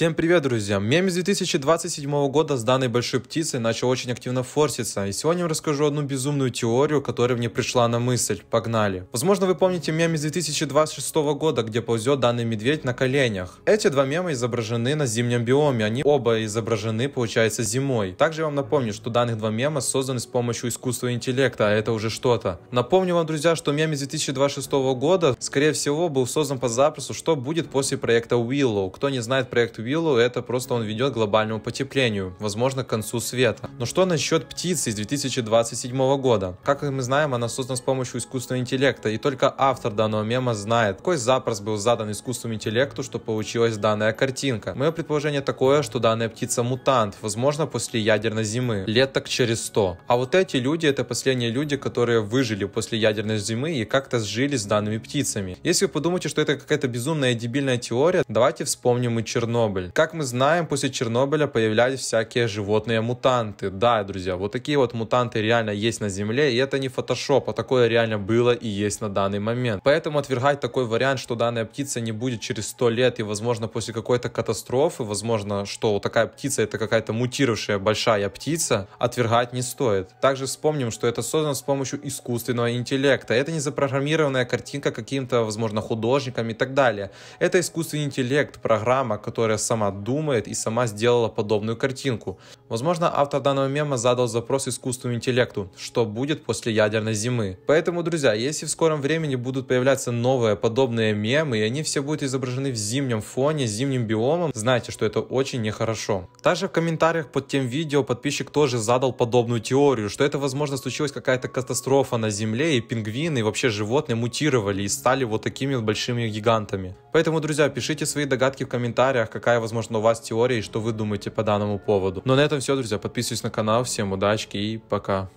Всем привет, друзья! Мем из 2027 года с данной большой птицей начал очень активно форситься, и сегодня я вам расскажу одну безумную теорию, которая мне пришла на мысль. Погнали! Возможно, вы помните мем из 2026 года, где ползет данный медведь на коленях. Эти два мема изображены на зимнем биоме, они оба изображены, получается, зимой. Также я вам напомню, что данных два мема созданы с помощью искусства интеллекта, а это уже что-то. Напомню вам, друзья, что мем из 2026 года, скорее всего, был создан по запросу, что будет после проекта Willow. Кто не знает проект Willow, Виллу, это просто он ведет к глобальному потеплению, возможно, к концу света. Но что насчет птицы из 2027 года? Как мы знаем, она создана с помощью искусственного интеллекта, и только автор данного мема знает, какой запрос был задан искусственному интеллекту, что получилась данная картинка. Мое предположение такое, что данная птица мутант, возможно, после ядерной зимы, лет так через 100. А вот эти люди, это последние люди, которые выжили после ядерной зимы и как-то сжили с данными птицами. Если вы подумаете, что это какая-то безумная дебильная теория, давайте вспомним и Чернобыль. Чернобыль. Как мы знаем, после Чернобыля появлялись всякие животные-мутанты. Да, друзья, вот такие вот мутанты реально есть на Земле, и это не фотошоп, а такое реально было и есть на данный момент. Поэтому отвергать такой вариант, что данная птица не будет через 100 лет, и, возможно, после какой-то катастрофы, возможно, что такая птица это какая-то мутировавшая большая птица, отвергать не стоит. Также вспомним, что это создано с помощью искусственного интеллекта. Это не запрограммированная картинка каким-то, возможно, художником и так далее. Это искусственный интеллект, программа, которая сама думает и сама сделала подобную картинку. Возможно, автор данного мема задал запрос искусственному интеллекту, что будет после ядерной зимы. Поэтому, друзья, если в скором времени будут появляться новые подобные мемы, и они все будут изображены в зимнем фоне, зимним биомом, знайте, что это очень нехорошо. Также в комментариях под тем видео подписчик тоже задал подобную теорию, что это, возможно, случилась какая-то катастрофа на Земле, и пингвины, и вообще животные мутировали и стали вот такими большими гигантами. Поэтому, друзья, пишите свои догадки в комментариях, какая какая, возможно, у вас теория и что вы думаете по данному поводу. Но ну, а на этом все, друзья. Подписывайтесь на канал. Всем удачки и пока.